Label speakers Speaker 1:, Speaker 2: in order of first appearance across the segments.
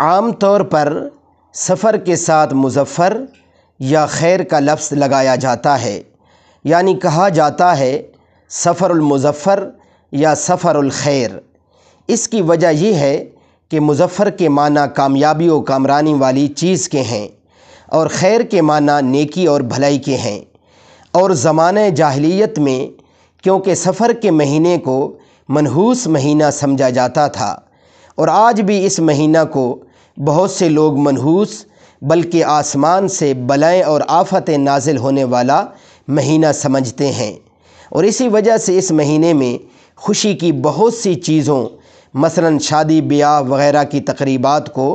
Speaker 1: आम तौर पर सफ़र के साथ मुजफ़र या खैर का लफ्ज़ लगाया जाता है यानी कहा जाता है सफ़रुलमुज़फ़्फ़र या खैर इसकी वजह यह है कि मुजफ़र के माना कामयाबी और कामरानी वाली चीज़ के हैं और खैर के माना नेकी और भलाई के हैं और ज़माने जाहलीत में क्योंकि सफ़र के महीने को मनहूस महीना समझा जाता था और आज भी इस महीना को बहुत से लोग मनहूस बल्कि आसमान से बलाएँ और आफतें नाजिल होने वाला महीना समझते हैं और इसी वजह से इस महीने में खुशी की बहुत सी चीज़ों मसलन शादी ब्याह वगैरह की तकरीबात को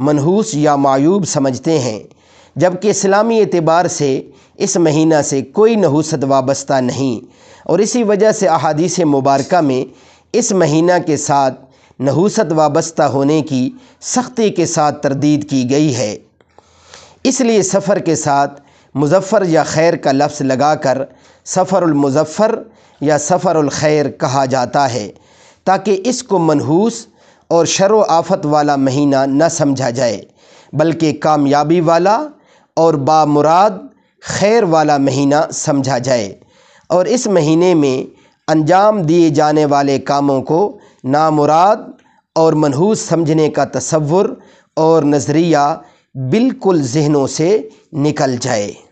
Speaker 1: मनहूस या मायूब समझते हैं जबकि इस्लामी एतबार से इस महीना से कोई नहूसत वाबस्ता नहीं और इसी वजह से अहादीस मुबारक में इस महीना के साथ नहूसत वाबस्ता होने की सख्ती के साथ तरदीद की गई है इसलिए सफ़र के साथ मुजफ़र या खैर का लफ्ज़ लगाकर सफ़रमज़फ़र या सफ़रखैर कहा जाता है ताकि इसको मनहूस और शर आफत वाला महीना न समझा जाए बल्कि कामयाबी वाला और बामुराद खैर वाला महीना समझा जाए और इस महीने में अंजाम दिए जाने वाले कामों को नामुराद और मनहूस समझने का तस्वुर और नज़रिया बिल्कुल जहनों से निकल जाए